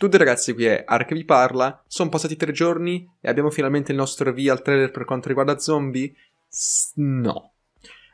tutti ragazzi, qui è Ark vi parla, sono passati tre giorni e abbiamo finalmente il nostro via al trailer per quanto riguarda zombie? S- no.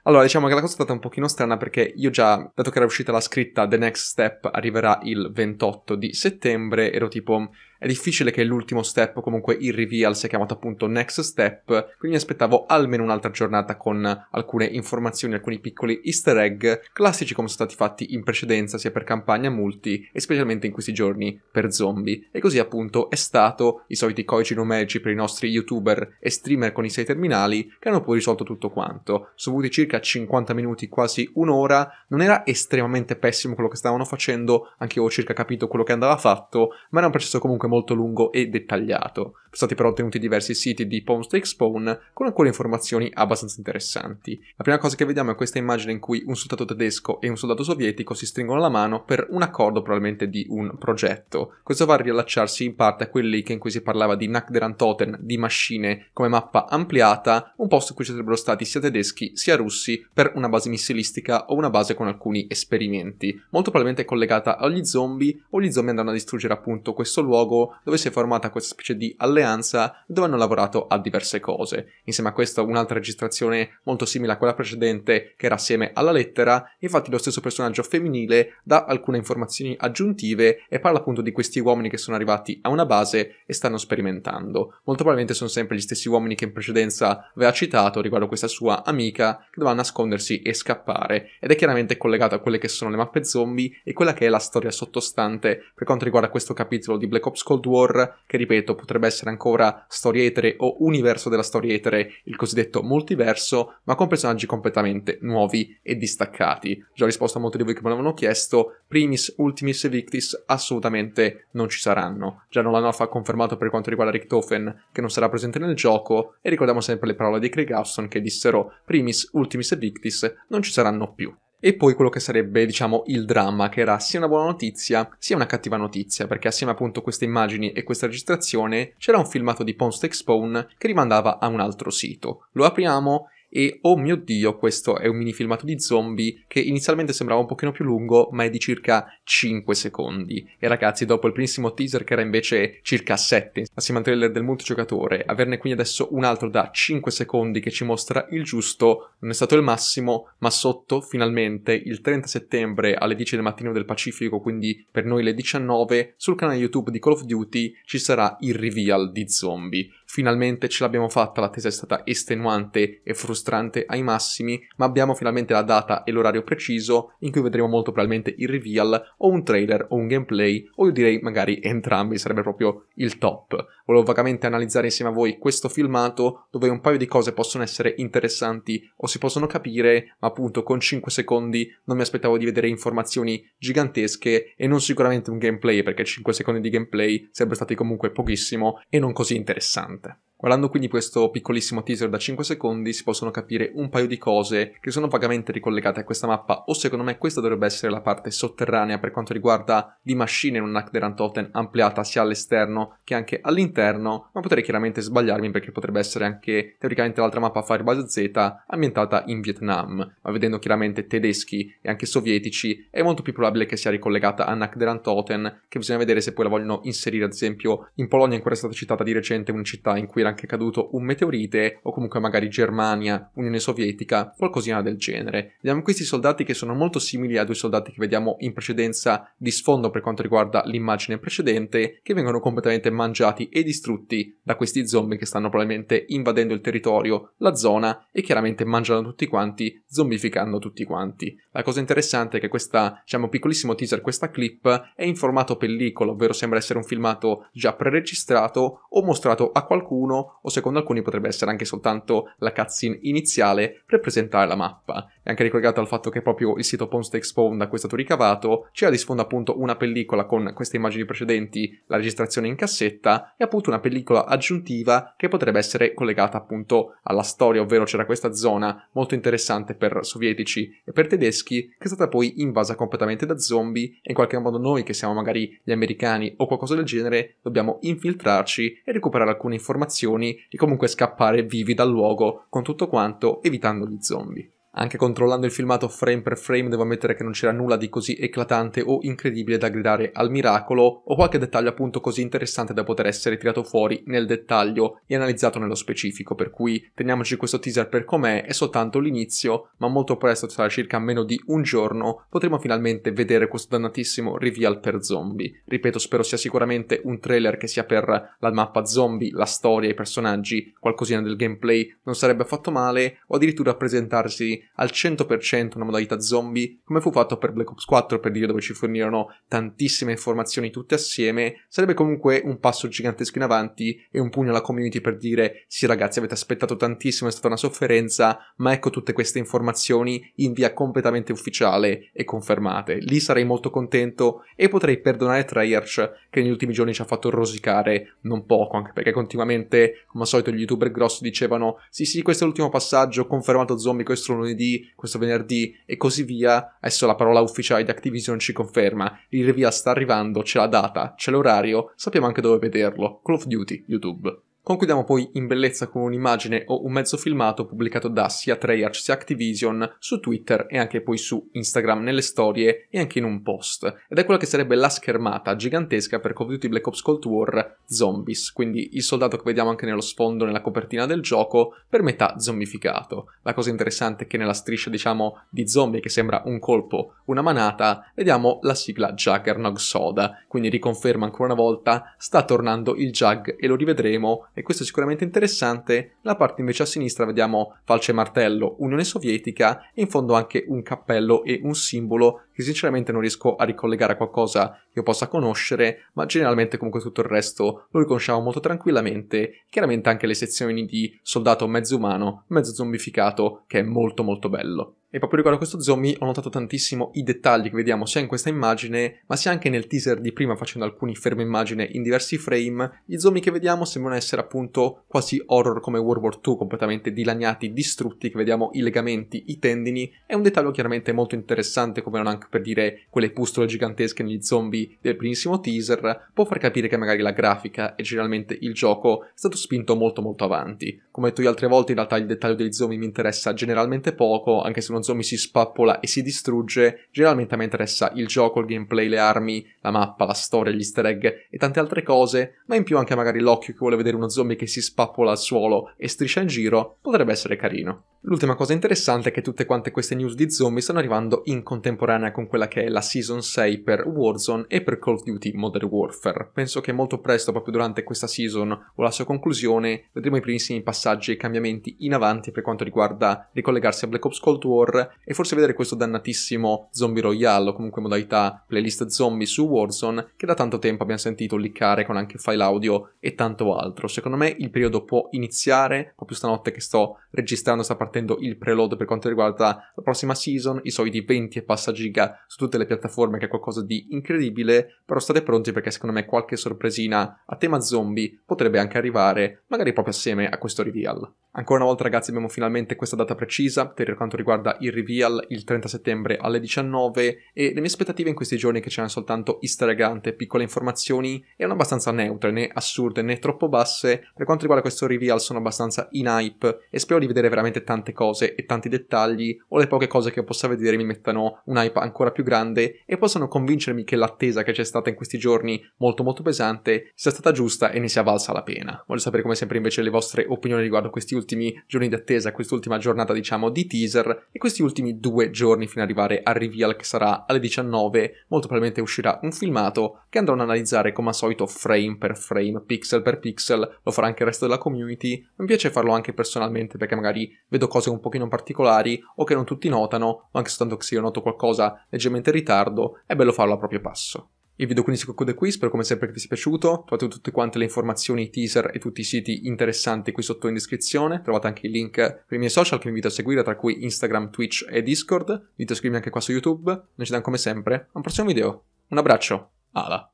Allora, diciamo che la cosa è stata un pochino strana perché io già, dato che era uscita la scritta The Next Step arriverà il 28 di settembre, ero tipo è difficile che l'ultimo step, comunque il reveal, sia chiamato appunto next step, quindi mi aspettavo almeno un'altra giornata con alcune informazioni, alcuni piccoli easter egg, classici come sono stati fatti in precedenza sia per campagna multi e specialmente in questi giorni per zombie. E così appunto è stato i soliti codici numerici per i nostri youtuber e streamer con i sei terminali che hanno poi risolto tutto quanto. Sono avuti circa 50 minuti, quasi un'ora, non era estremamente pessimo quello che stavano facendo, anche io ho circa capito quello che andava fatto, ma era un processo comunque comunque molto lungo e dettagliato stati però ottenuti diversi siti di Pawn Stakes con alcune informazioni abbastanza interessanti. La prima cosa che vediamo è questa immagine in cui un soldato tedesco e un soldato sovietico si stringono la mano per un accordo probabilmente di un progetto. Questo va a riallacciarsi in parte a quelli in cui si parlava di Nakderan Totem di Machine come mappa ampliata, un posto in cui ci sarebbero stati sia tedeschi sia russi per una base missilistica o una base con alcuni esperimenti. Molto probabilmente collegata agli zombie o gli zombie andranno a distruggere appunto questo luogo dove si è formata questa specie di alleanza alleanza dove hanno lavorato a diverse cose. Insieme a questa un'altra registrazione molto simile a quella precedente che era assieme alla lettera, infatti lo stesso personaggio femminile dà alcune informazioni aggiuntive e parla appunto di questi uomini che sono arrivati a una base e stanno sperimentando. Molto probabilmente sono sempre gli stessi uomini che in precedenza aveva citato riguardo questa sua amica che doveva nascondersi e scappare ed è chiaramente collegato a quelle che sono le mappe zombie e quella che è la storia sottostante per quanto riguarda questo capitolo di Black Ops Cold War che ripeto potrebbe essere anche ancora storie etere o universo della storia etere, il cosiddetto multiverso, ma con personaggi completamente nuovi e distaccati. Già risposto a molti di voi che me l'avevano chiesto, primis, ultimis e victis assolutamente non ci saranno. Già non l'hanno affatto confermato per quanto riguarda Richtofen che non sarà presente nel gioco e ricordiamo sempre le parole di Craig Austin che dissero primis, ultimis e victis non ci saranno più e poi quello che sarebbe, diciamo, il dramma, che era sia una buona notizia sia una cattiva notizia, perché assieme appunto a queste immagini e questa registrazione c'era un filmato di Ponstex Pone che rimandava a un altro sito. Lo apriamo e oh mio dio, questo è un mini filmato di zombie che inizialmente sembrava un pochino più lungo, ma è di circa 5 secondi. E ragazzi, dopo il primissimo teaser che era invece circa 7, assieme al trailer del multigiocatore, averne quindi adesso un altro da 5 secondi che ci mostra il giusto, non è stato il massimo, ma sotto finalmente il 30 settembre alle 10 del mattino del Pacifico, quindi per noi le 19, sul canale YouTube di Call of Duty ci sarà il reveal di zombie finalmente ce l'abbiamo fatta, l'attesa è stata estenuante e frustrante ai massimi, ma abbiamo finalmente la data e l'orario preciso in cui vedremo molto probabilmente il reveal o un trailer o un gameplay o io direi magari entrambi, sarebbe proprio il top. Volevo vagamente analizzare insieme a voi questo filmato dove un paio di cose possono essere interessanti o si possono capire, ma appunto con 5 secondi non mi aspettavo di vedere informazioni gigantesche e non sicuramente un gameplay perché 5 secondi di gameplay sempre stati comunque pochissimo e non così interessante. suerte. Guardando quindi questo piccolissimo teaser da 5 secondi si possono capire un paio di cose che sono vagamente ricollegate a questa mappa o secondo me questa dovrebbe essere la parte sotterranea per quanto riguarda di Machine in un hack Totem ampliata sia all'esterno che anche all'interno ma potrei chiaramente sbagliarmi perché potrebbe essere anche teoricamente l'altra mappa Firebase Z ambientata in Vietnam ma vedendo chiaramente tedeschi e anche sovietici è molto più probabile che sia ricollegata a Nakderan Totem che bisogna vedere se poi la vogliono inserire ad esempio in Polonia in cui era stata citata di recente una città in cui era anche caduto un meteorite o comunque magari Germania, Unione Sovietica, qualcosina del genere. Vediamo questi soldati che sono molto simili a due soldati che vediamo in precedenza di sfondo per quanto riguarda l'immagine precedente, che vengono completamente mangiati e distrutti da questi zombie che stanno probabilmente invadendo il territorio, la zona e chiaramente mangiano tutti quanti, zombificando tutti quanti. La cosa interessante è che questa, diciamo, piccolissimo teaser, questa clip è in formato pellicolo, ovvero sembra essere un filmato già preregistrato o mostrato a qualcuno o secondo alcuni potrebbe essere anche soltanto la cutscene iniziale per presentare la mappa e anche ricollegato al fatto che proprio il sito Pound Stakes da cui è stato ricavato, c'era di sfondo appunto una pellicola con queste immagini precedenti, la registrazione in cassetta e appunto una pellicola aggiuntiva che potrebbe essere collegata appunto alla storia, ovvero c'era questa zona molto interessante per sovietici e per tedeschi che è stata poi invasa completamente da zombie e in qualche modo noi che siamo magari gli americani o qualcosa del genere dobbiamo infiltrarci e recuperare alcune informazioni e comunque scappare vivi dal luogo con tutto quanto evitando gli zombie. Anche controllando il filmato frame per frame devo ammettere che non c'era nulla di così eclatante o incredibile da gridare al miracolo o qualche dettaglio appunto così interessante da poter essere tirato fuori nel dettaglio e analizzato nello specifico, per cui teniamoci questo teaser per com'è, è soltanto l'inizio, ma molto presto, tra circa meno di un giorno, potremo finalmente vedere questo dannatissimo reveal per zombie. Ripeto, spero sia sicuramente un trailer che sia per la mappa zombie, la storia, i personaggi, qualcosina del gameplay, non sarebbe affatto male, o addirittura presentarsi al 100% una modalità zombie, come fu fatto per Black Ops 4 per dire dove ci fornirono tantissime informazioni tutte assieme, sarebbe comunque un passo gigantesco in avanti e un pugno alla community per dire sì ragazzi avete aspettato tantissimo, è stata una sofferenza, ma ecco tutte queste informazioni in via completamente ufficiale e confermate. Lì sarei molto contento e potrei perdonare Treyarch che negli ultimi giorni ci ha fatto rosicare non poco, anche perché continuamente, come al solito, gli youtuber grossi dicevano sì sì questo è l'ultimo passaggio, confermato zombie, questo lunedì lunedì, questo venerdì e così via. Adesso la parola ufficiale di Activision ci conferma. Il reveal sta arrivando, c'è la data, c'è l'orario, sappiamo anche dove vederlo. Call of Duty, YouTube. Concludiamo poi in bellezza con un'immagine o un mezzo filmato pubblicato da sia Treyarch sia Activision su Twitter e anche poi su Instagram nelle storie e anche in un post. Ed è quella che sarebbe la schermata gigantesca per Call of Duty Black Ops Cold War Zombies, quindi il soldato che vediamo anche nello sfondo nella copertina del gioco per metà zombificato. La cosa interessante è che nella striscia diciamo di zombie che sembra un colpo, una manata, vediamo la sigla Juggernog Soda, quindi riconferma ancora una volta sta tornando il Jug e lo rivedremo e questo è sicuramente interessante. La parte invece a sinistra vediamo falce e martello, Unione Sovietica e in fondo anche un cappello e un simbolo che sinceramente non riesco a ricollegare a qualcosa che io possa conoscere, ma generalmente comunque tutto il resto lo riconosciamo molto tranquillamente, chiaramente anche le sezioni di soldato mezzo umano, mezzo zombificato, che è molto molto bello. E proprio riguardo a questo zombie ho notato tantissimo i dettagli che vediamo sia in questa immagine, ma sia anche nel teaser di prima facendo alcuni fermi immagine in diversi frame, i zombie che vediamo sembrano essere appunto quasi horror come World War II, completamente dilaniati, distrutti, che vediamo i legamenti, i tendini, è un dettaglio chiaramente molto interessante come non anche per dire quelle pustole gigantesche negli zombie del primissimo teaser, può far capire che magari la grafica e generalmente il gioco è stato spinto molto molto avanti. Come ho detto io altre volte, in realtà il dettaglio degli zombie mi interessa generalmente poco, anche se uno zombie si spappola e si distrugge, generalmente a me interessa il gioco, il gameplay, le armi, la mappa, la storia, gli easter egg e tante altre cose, ma in più anche magari l'occhio che vuole vedere uno zombie che si spappola al suolo e striscia in giro potrebbe essere carino. L'ultima cosa interessante è che tutte quante queste news di zombie stanno arrivando in contemporanea con quella che è la Season 6 per Warzone e per Call of Duty Modern Warfare. Penso che molto presto, proprio durante questa season o la sua conclusione, vedremo i primissimi passaggi e cambiamenti in avanti per quanto riguarda ricollegarsi a Black Ops Cold War e forse vedere questo dannatissimo Zombie Royale o comunque modalità playlist zombie su Warzone che da tanto tempo abbiamo sentito liccare con anche file audio e tanto altro. Secondo me il periodo può iniziare proprio stanotte che sto registrando sta partendo il preload per quanto riguarda la prossima season, i soliti 20 e passa giga su tutte le piattaforme che è qualcosa di incredibile, però state pronti perché secondo me qualche sorpresina a tema zombie potrebbe anche arrivare, magari proprio assieme a questo reveal. Ancora una volta ragazzi abbiamo finalmente questa data precisa per quanto riguarda il reveal il 30 settembre alle 19 e le mie aspettative in questi giorni che c'erano soltanto easter egg, piccole informazioni erano abbastanza neutre, né assurde né troppo basse. Per quanto riguarda questo reveal sono abbastanza in hype e spero di vedere veramente tante cose e tanti dettagli o le poche cose che possa vedere mi mettano un hype ancora più grande e possano convincermi che l'attesa che c'è stata in questi giorni molto molto pesante sia stata giusta e ne sia valsa la pena. Voglio sapere come sempre invece le vostre opinioni riguardo questi ultimi ultimi giorni di attesa, quest'ultima giornata diciamo di teaser e questi ultimi due giorni fino ad arrivare al reveal che sarà alle 19, molto probabilmente uscirà un filmato che andrò ad analizzare come al solito frame per frame, pixel per pixel, lo farà anche il resto della community, mi piace farlo anche personalmente perché magari vedo cose un pochino particolari o che non tutti notano o anche soltanto che se io noto qualcosa leggermente in ritardo è bello farlo a proprio passo. Il video quindi si conclude qui, spero come sempre che vi sia piaciuto, trovate tutte quante le informazioni, i teaser e tutti i siti interessanti qui sotto in descrizione, trovate anche i link per i miei social che vi invito a seguire, tra cui Instagram, Twitch e Discord, vi invito a iscrivervi anche qua su YouTube, noi ci vediamo come sempre al prossimo video, un abbraccio, ala!